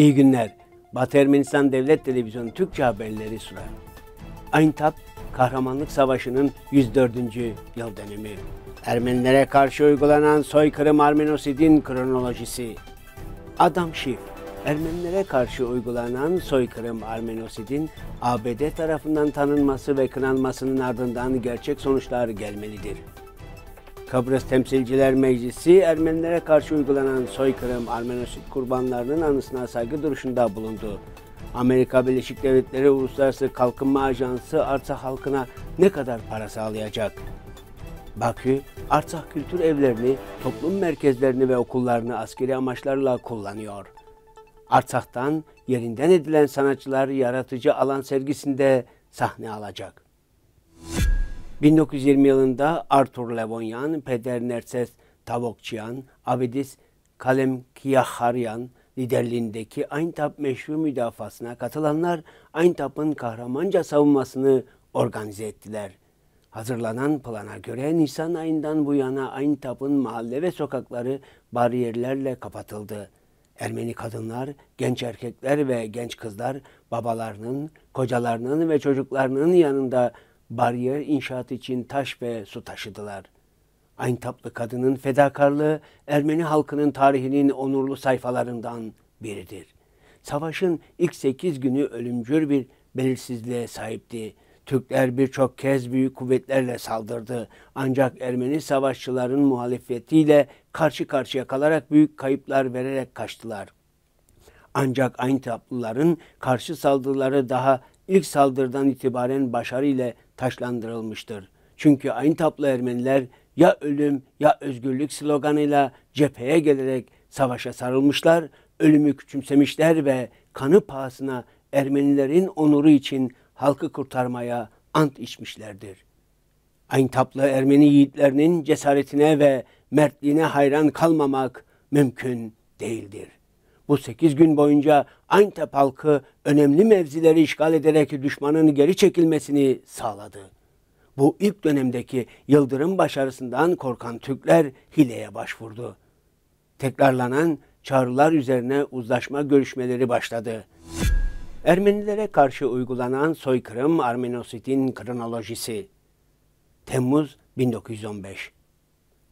İyi günler. Batı Ermenistan Devlet Televizyonu Türkçe haberleri sunar. Aintab, Kahramanlık Savaşı'nın 104. yıl dönümü. Ermenilere karşı uygulanan soykırım Armenosid'in kronolojisi. Adam Şif, Ermenilere karşı uygulanan soykırım Armenosid'in ABD tarafından tanınması ve kınanmasının ardından gerçek sonuçlar gelmelidir. Kıbrıs Temsilciler Meclisi Ermenilere karşı uygulanan soykırım Ermenosit kurbanlarının anısına saygı duruşunda bulundu. Amerika Birleşik Devletleri Uluslararası Kalkınma Ajansı Artsakh halkına ne kadar para sağlayacak? Bakü, Artsakh kültür evlerini, toplum merkezlerini ve okullarını askeri amaçlarla kullanıyor. Artsakh'tan yerinden edilen sanatçılar yaratıcı alan sergisinde sahne alacak. 1920 yılında Arthur Levonyan, Peder Nerses Tavokçıyan, Abidis Kalem Kiyaharyan liderliğindeki Eintap meşru müdafasına katılanlar Eintap'ın kahramanca savunmasını organize ettiler. Hazırlanan plana göre Nisan ayından bu yana Eintap'ın mahalle ve sokakları bariyerlerle kapatıldı. Ermeni kadınlar, genç erkekler ve genç kızlar babalarının, kocalarının ve çocuklarının yanında bariyer inşaat için taş ve su taşıdılar. Ayntaplı kadının fedakarlığı Ermeni halkının tarihinin onurlu sayfalarından biridir. Savaşın ilk sekiz günü ölümcül bir belirsizliğe sahipti. Türkler birçok kez büyük kuvvetlerle saldırdı. Ancak Ermeni savaşçıların muhalefetiyle karşı karşıya kalarak büyük kayıplar vererek kaçtılar. Ancak Aintaplıların karşı saldırıları daha ilk saldırıdan itibaren başarıyla taşlandırılmıştır. Çünkü Aintaplı Ermeniler ya ölüm ya özgürlük sloganıyla cepheye gelerek savaşa sarılmışlar, ölümü küçümsemişler ve kanı pahasına Ermenilerin onuru için halkı kurtarmaya ant içmişlerdir. Ayntaplı Ermeni yiğitlerinin cesaretine ve mertliğine hayran kalmamak mümkün değildir. Bu 8 gün boyunca Antep halkı önemli mevzileri işgal ederek düşmanın geri çekilmesini sağladı. Bu ilk dönemdeki Yıldırım başarısından korkan Türkler hileye başvurdu. Tekrarlanan çağrılar üzerine uzlaşma görüşmeleri başladı. Ermenilere karşı uygulanan soykırım Armenositin kronolojisi. Temmuz 1915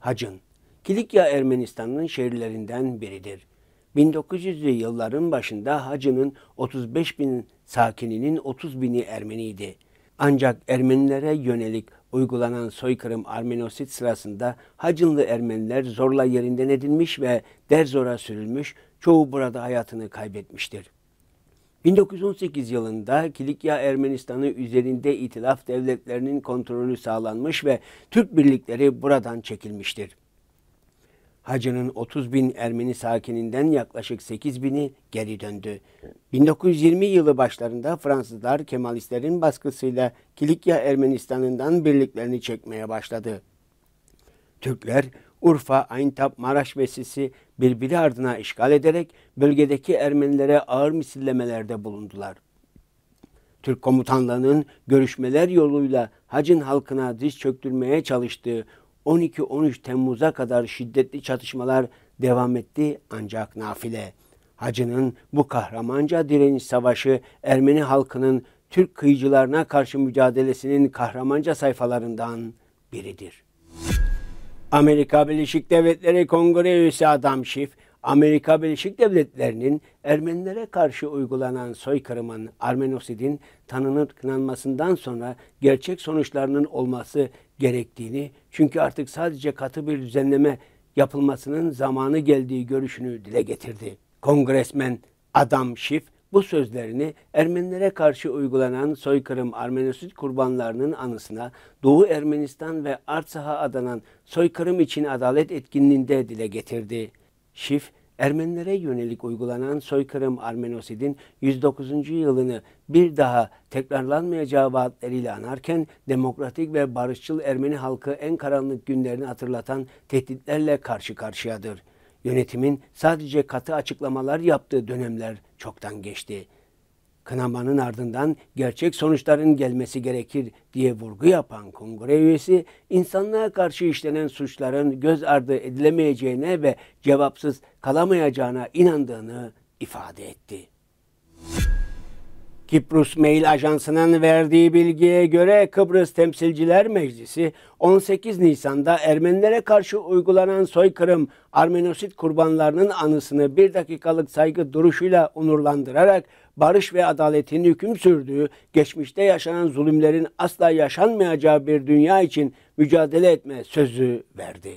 Hacın, Kilikya Ermenistan'ın şehirlerinden biridir. 1900'lü yılların başında Hacı'nın 35 bin sakininin 30 bini Ermeniydi. Ancak Ermenilere yönelik uygulanan soykırım Armenosit sırasında Hacınlı Ermeniler zorla yerinden edilmiş ve Derzor'a sürülmüş, çoğu burada hayatını kaybetmiştir. 1918 yılında Kilikya Ermenistan'ı üzerinde itilaf devletlerinin kontrolü sağlanmış ve Türk birlikleri buradan çekilmiştir. Hacı'nın 30 bin Ermeni sakininden yaklaşık 8 bini geri döndü. 1920 yılı başlarında Fransızlar Kemalistlerin baskısıyla Kilikya Ermenistan'ından birliklerini çekmeye başladı. Türkler Urfa, Aintab, Maraş ve Sisi birbiri ardına işgal ederek bölgedeki Ermenilere ağır misillemelerde bulundular. Türk komutanlarının görüşmeler yoluyla Hac'ın halkına diz çöktürmeye çalıştığı 12-13 Temmuz'a kadar şiddetli çatışmalar devam etti ancak nafile. Hacı'nın bu kahramanca direniş savaşı Ermeni halkının Türk kıyıcılarına karşı mücadelesinin kahramanca sayfalarından biridir. Amerika Birleşik Devletleri Kongre üyesi Adam Schiff, Amerika Birleşik Devletleri'nin Ermenilere karşı uygulanan soykırımın Armenosid'in tanınıp kınanmasından sonra gerçek sonuçlarının olması gerektiğini çünkü artık sadece katı bir düzenleme yapılmasının zamanı geldiği görüşünü dile getirdi. Kongresmen Adam Schiff bu sözlerini Ermenilere karşı uygulanan soykırım Ermenosit kurbanlarının anısına Doğu Ermenistan ve Artsah'a adanan soykırım için adalet etkinliğinde dile getirdi. Şif, Ermenilere yönelik uygulanan soykırım Armenosid'in 109. yılını bir daha tekrarlanmayacağı vaatleriyle anarken demokratik ve barışçıl Ermeni halkı en karanlık günlerini hatırlatan tehditlerle karşı karşıyadır. Yönetimin sadece katı açıklamalar yaptığı dönemler çoktan geçti kınamanın ardından gerçek sonuçların gelmesi gerekir diye vurgu yapan kongre üyesi, insanlığa karşı işlenen suçların göz ardı edilemeyeceğine ve cevapsız kalamayacağına inandığını ifade etti. Kıbrıs Mail Ajansı'nın verdiği bilgiye göre Kıbrıs Temsilciler Meclisi 18 Nisan'da Ermenilere karşı uygulanan soykırım Armenosit kurbanlarının anısını bir dakikalık saygı duruşuyla onurlandırarak barış ve adaletin hüküm sürdüğü, geçmişte yaşanan zulümlerin asla yaşanmayacağı bir dünya için mücadele etme sözü verdi.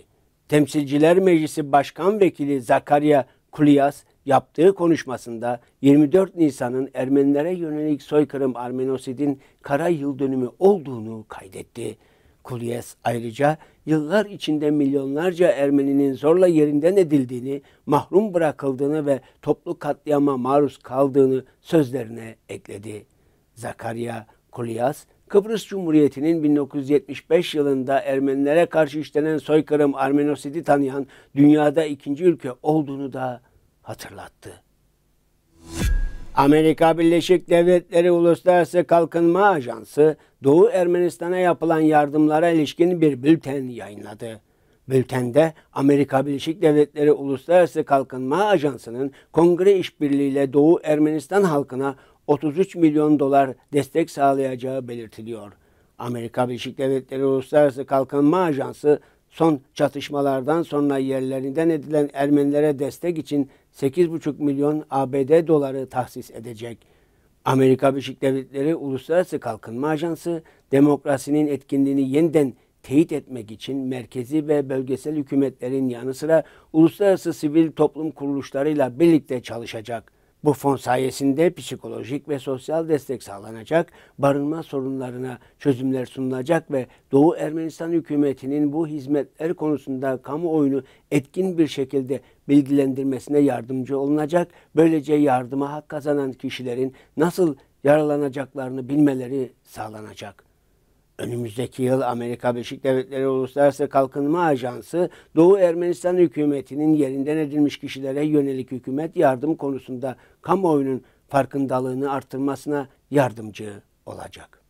Temsilciler Meclisi Başkan Vekili Zakaria Kulyas yaptığı konuşmasında 24 Nisan'ın Ermenilere yönelik soykırım Armenosid'in kara yıl dönümü olduğunu kaydetti. Kuliyes ayrıca yıllar içinde milyonlarca Ermeninin zorla yerinden edildiğini, mahrum bırakıldığını ve toplu katliama maruz kaldığını sözlerine ekledi. Zakaria Kuliyas, Kıbrıs Cumhuriyeti'nin 1975 yılında Ermenilere karşı işlenen soykırım Armenosidi tanıyan dünyada ikinci ülke olduğunu da hatırlattı. Amerika Birleşik Devletleri Uluslararası Kalkınma Ajansı Doğu Ermenistan'a yapılan yardımlara ilişkin bir bülten yayınladı. Bültende Amerika Birleşik Devletleri Uluslararası Kalkınma Ajansı'nın kongre işbirliğiyle Doğu Ermenistan halkına 33 milyon dolar destek sağlayacağı belirtiliyor. Amerika Birleşik Devletleri Uluslararası Kalkınma Ajansı son çatışmalardan sonra yerlerinden edilen Ermenilere destek için 8,5 milyon ABD doları tahsis edecek. Amerika Birleşik Devletleri Uluslararası Kalkınma Ajansı demokrasinin etkinliğini yeniden teyit etmek için merkezi ve bölgesel hükümetlerin yanı sıra uluslararası sivil toplum kuruluşlarıyla birlikte çalışacak.'' Bu fon sayesinde psikolojik ve sosyal destek sağlanacak, barınma sorunlarına çözümler sunulacak ve Doğu Ermenistan hükümetinin bu hizmetler konusunda kamuoyunu etkin bir şekilde bilgilendirmesine yardımcı olunacak. Böylece yardıma hak kazanan kişilerin nasıl yaralanacaklarını bilmeleri sağlanacak.'' Önümüzdeki yıl Amerika Birleşik Devletleri Uluslararası Kalkınma Ajansı Doğu Ermenistan hükümetinin yerinden edilmiş kişilere yönelik hükümet yardım konusunda kamuoyunun farkındalığını artırmasına yardımcı olacak.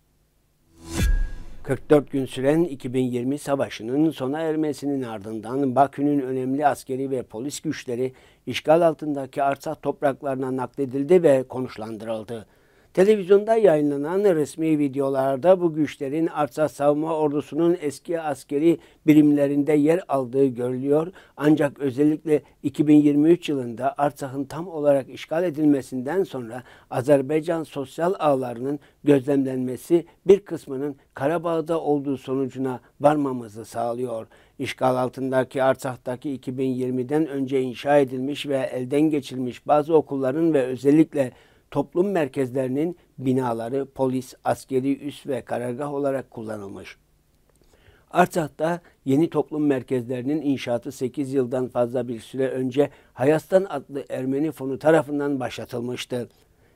44 gün süren 2020 savaşının sona ermesinin ardından Bakü'nün önemli askeri ve polis güçleri işgal altındaki arsa topraklarına nakledildi ve konuşlandırıldı. Televizyonda yayınlanan resmi videolarda bu güçlerin arsa savunma ordusunun eski askeri birimlerinde yer aldığı görülüyor. Ancak özellikle 2023 yılında Artsah'ın tam olarak işgal edilmesinden sonra Azerbaycan sosyal ağlarının gözlemlenmesi bir kısmının Karabağ'da olduğu sonucuna varmamızı sağlıyor. İşgal altındaki Artsah'taki 2020'den önce inşa edilmiş ve elden geçirilmiş bazı okulların ve özellikle toplum merkezlerinin binaları polis, askeri üs ve karargah olarak kullanılmış. Artsakh'ta yeni toplum merkezlerinin inşaatı 8 yıldan fazla bir süre önce Hayastan adlı Ermeni fonu tarafından başlatılmıştı.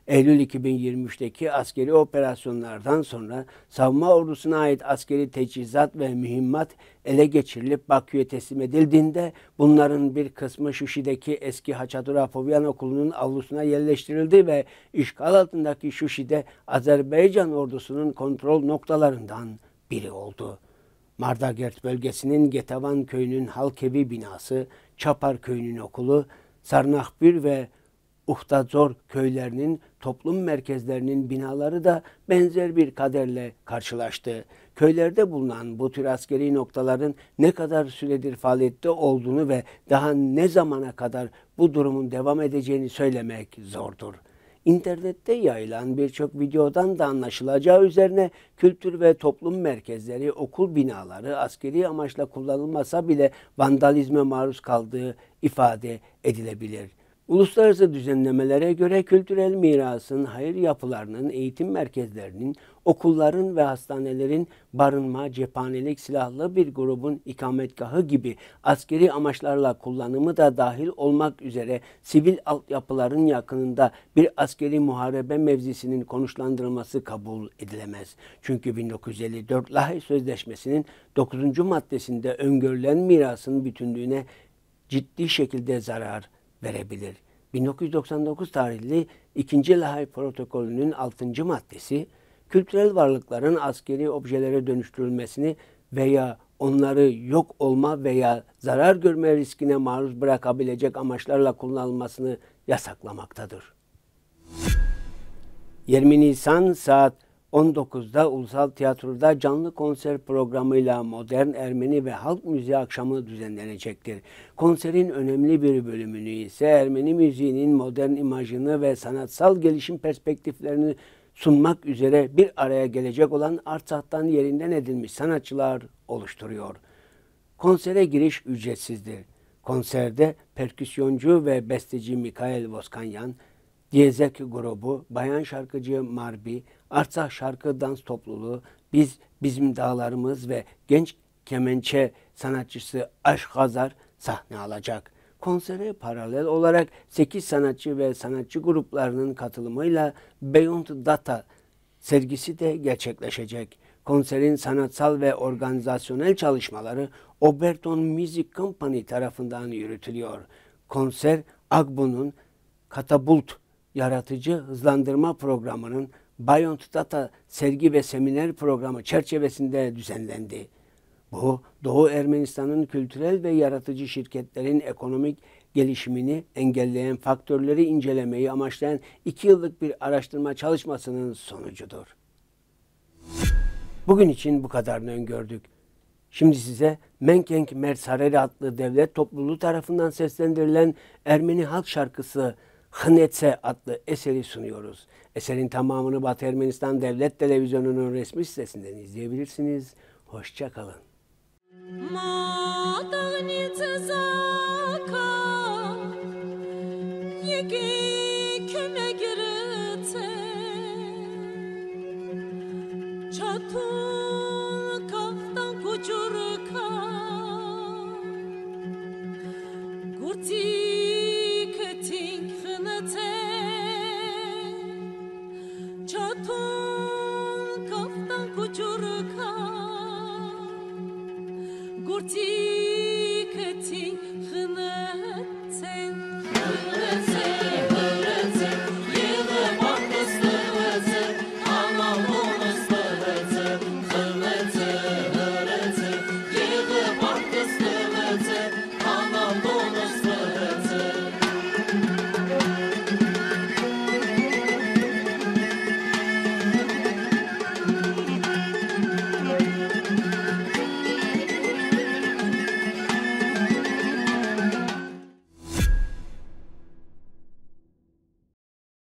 Eylül 2023'teki askeri operasyonlardan sonra savunma ordusuna ait askeri teçhizat ve mühimmat ele geçirilip Bakü'ye teslim edildiğinde bunların bir kısmı Şuşi'deki eski Haçatura Fovyan Okulu'nun avlusuna yerleştirildi ve işgal altındaki Şuşi'de Azerbaycan ordusunun kontrol noktalarından biri oldu. Mardagert bölgesinin Getavan köyünün halkevi binası, Çapar köyünün okulu, Sarnahbir ve Uhtazor köylerinin toplum merkezlerinin binaları da benzer bir kaderle karşılaştı. Köylerde bulunan bu tür askeri noktaların ne kadar süredir faaliyette olduğunu ve daha ne zamana kadar bu durumun devam edeceğini söylemek zordur. İnternette yayılan birçok videodan da anlaşılacağı üzerine kültür ve toplum merkezleri, okul binaları askeri amaçla kullanılmasa bile vandalizme maruz kaldığı ifade edilebilir.'' Uluslararası düzenlemelere göre kültürel mirasın, hayır yapılarının, eğitim merkezlerinin, okulların ve hastanelerin barınma, cephanelik, silahlı bir grubun ikametgahı gibi askeri amaçlarla kullanımı da dahil olmak üzere sivil altyapıların yakınında bir askeri muharebe mevzisinin konuşlandırılması kabul edilemez. Çünkü 1954 Lahey Sözleşmesi'nin 9. maddesinde öngörülen mirasın bütünlüğüne ciddi şekilde zarar verebilir. 1999 tarihli 2. Lahay Protokolü'nün 6. maddesi, kültürel varlıkların askeri objelere dönüştürülmesini veya onları yok olma veya zarar görme riskine maruz bırakabilecek amaçlarla kullanılmasını yasaklamaktadır. 20 Nisan saat 19'da Ulusal Tiyatro'da canlı konser programıyla Modern Ermeni ve Halk Müziği akşamı düzenlenecektir. Konserin önemli bir bölümünü ise Ermeni müziğinin modern imajını ve sanatsal gelişim perspektiflerini sunmak üzere bir araya gelecek olan Artsakh'tan yerinden edilmiş sanatçılar oluşturuyor. Konsere giriş ücretsizdir. Konserde perküsyoncu ve besteci Mikael Voskanyan, Yezek grubu, bayan şarkıcı Marbi, Artsakh şarkı dans topluluğu, biz bizim dağlarımız ve genç kemençe sanatçısı Aşk Hazar sahne alacak. Konsere paralel olarak 8 sanatçı ve sanatçı gruplarının katılımıyla Beyond Data sergisi de gerçekleşecek. Konserin sanatsal ve organizasyonel çalışmaları Oberton Music Company tarafından yürütülüyor. Konser Agbo'nun Katabult yaratıcı hızlandırma programının Bayont Data sergi ve seminer programı çerçevesinde düzenlendi. Bu, Doğu Ermenistan'ın kültürel ve yaratıcı şirketlerin ekonomik gelişimini engelleyen faktörleri incelemeyi amaçlayan iki yıllık bir araştırma çalışmasının sonucudur. Bugün için bu kadarını öngördük. Şimdi size Menkenk Mersareli adlı devlet topluluğu tarafından seslendirilen Ermeni halk şarkısı Hınetse adlı eseri sunuyoruz. Eserin tamamını Batı Ermenistan Devlet Televizyonu'nun resmi sitesinden izleyebilirsiniz. Hoşçakalın. Çatı